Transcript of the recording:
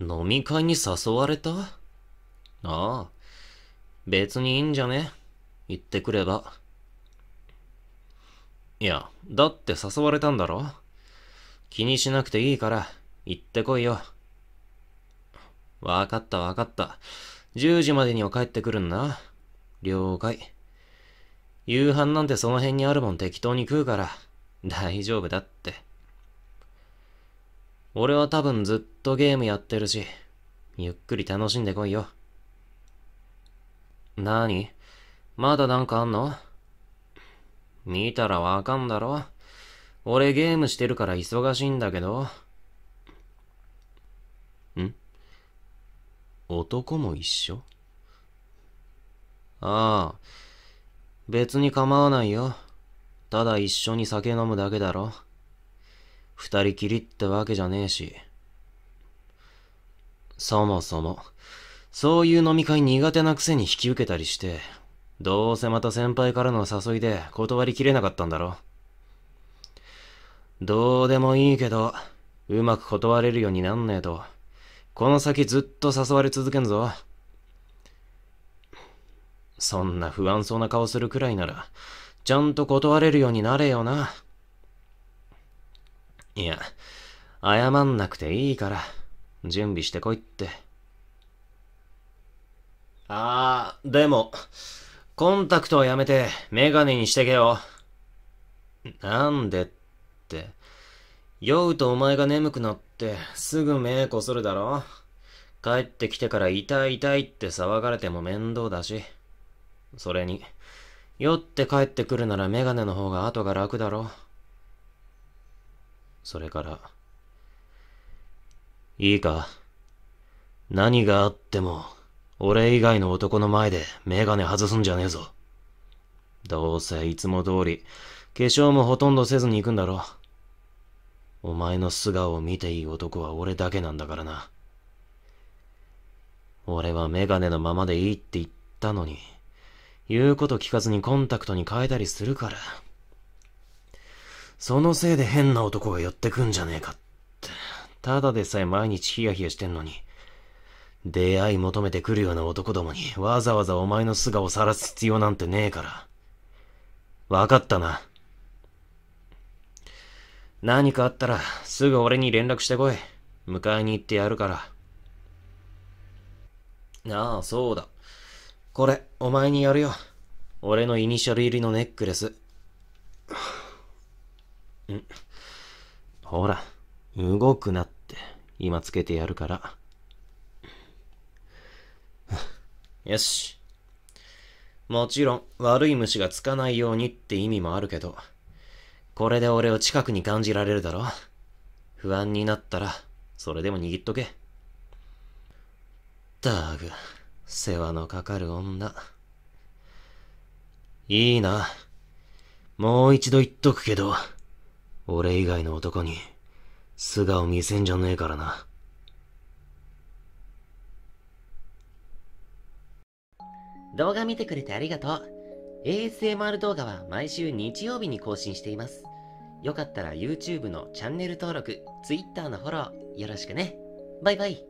飲み会に誘われたああ。別にいいんじゃね言ってくれば。いや、だって誘われたんだろ気にしなくていいから、行ってこいよ。わかったわかった。10時までには帰ってくるんだ。了解。夕飯なんてその辺にあるもん適当に食うから、大丈夫だって。俺は多分ずっとゲームやってるし、ゆっくり楽しんでこいよ。なにまだなんかあんの見たらわかんだろ俺ゲームしてるから忙しいんだけど。ん男も一緒ああ、別に構わないよ。ただ一緒に酒飲むだけだろ。二人きりってわけじゃねえし。そもそも、そういう飲み会苦手なくせに引き受けたりして、どうせまた先輩からの誘いで断りきれなかったんだろ。どうでもいいけど、うまく断れるようになんねえと、この先ずっと誘われ続けんぞ。そんな不安そうな顔するくらいなら、ちゃんと断れるようになれよな。いや、謝んなくていいから、準備してこいって。ああ、でも、コンタクトはやめて、メガネにしてけよ。なんでって。酔うとお前が眠くなって、すぐ目こするだろ。帰ってきてから痛い痛いって騒がれても面倒だし。それに、酔って帰ってくるならメガネの方が後が楽だろ。それから、いいか、何があっても、俺以外の男の前でメガネ外すんじゃねえぞ。どうせいつも通り、化粧もほとんどせずに行くんだろ。お前の素顔を見ていい男は俺だけなんだからな。俺はメガネのままでいいって言ったのに、言うこと聞かずにコンタクトに変えたりするから。そのせいで変な男が寄ってくんじゃねえかって。ただでさえ毎日ヒヤヒヤしてんのに、出会い求めてくるような男どもにわざわざお前の素顔を晒す必要なんてねえから。わかったな。何かあったらすぐ俺に連絡してこい。迎えに行ってやるから。ああ、そうだ。これ、お前にやるよ。俺のイニシャル入りのネックレス。ほら、動くなって。今つけてやるから。よし。もちろん、悪い虫がつかないようにって意味もあるけど、これで俺を近くに感じられるだろ不安になったら、それでも握っとけ。たぐ、世話のかかる女。いいな。もう一度言っとくけど、俺以外の男に素顔見せんじゃねえからな。動画見てくれてありがとう。ASMR 動画は毎週日曜日に更新しています。よかったら YouTube のチャンネル登録、Twitter のフォローよろしくね。バイバイ。